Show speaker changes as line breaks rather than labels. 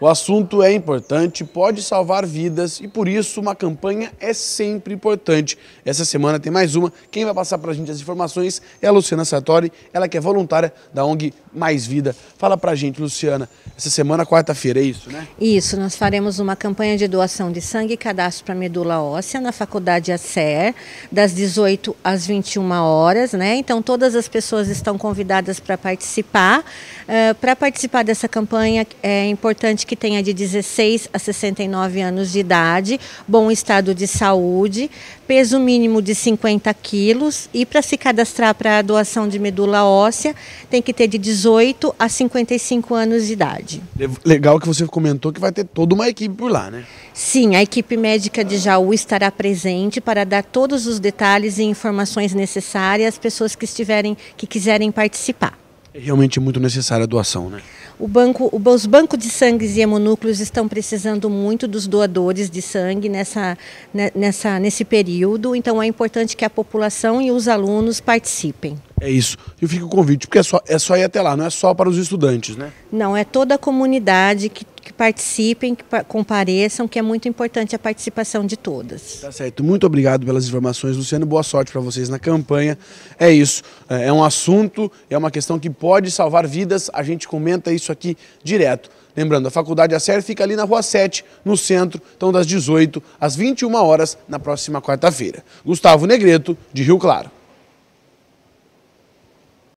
O assunto é importante, pode salvar vidas e por isso uma campanha é sempre importante. Essa semana tem mais uma. Quem vai passar para a gente as informações é a Luciana Sartori, ela que é voluntária da ONG Mais Vida. Fala para a gente, Luciana, essa semana, quarta-feira, é isso, né?
Isso, nós faremos uma campanha de doação de sangue e cadastro para medula óssea na Faculdade ACER, das 18 às 21 horas, né? Então todas as pessoas estão convidadas para participar. Uh, eh, para participar dessa campanha é importante que tenha de 16 a 69 anos de idade, bom estado de saúde, peso mínimo de 50 quilos e para se cadastrar para a doação de medula óssea tem que ter de 18 a 55 anos de idade.
Legal que você comentou que vai ter toda uma equipe por lá, né?
Sim, a equipe médica de Jaú estará presente para dar todos os detalhes e informações necessárias às pessoas que estiverem que quiserem participar.
É realmente muito necessária a doação, né?
Banco, os bancos de sangue e hemonúcleos estão precisando muito dos doadores de sangue nessa, né, nessa, nesse período, então é importante que a população e os alunos participem.
É isso. E fica o convite, porque é só, é só ir até lá, não é só para os estudantes, né?
Não, é toda a comunidade que que participem, que compareçam, que é muito importante a participação de todas.
Tá certo. Muito obrigado pelas informações, Luciano. Boa sorte para vocês na campanha. É isso. É, é um assunto, é uma questão que pode salvar vidas. A gente comenta isso aqui direto. Lembrando, a Faculdade Acer fica ali na Rua 7, no centro, então das 18 às 21 horas na próxima quarta-feira. Gustavo Negreto, de Rio Claro.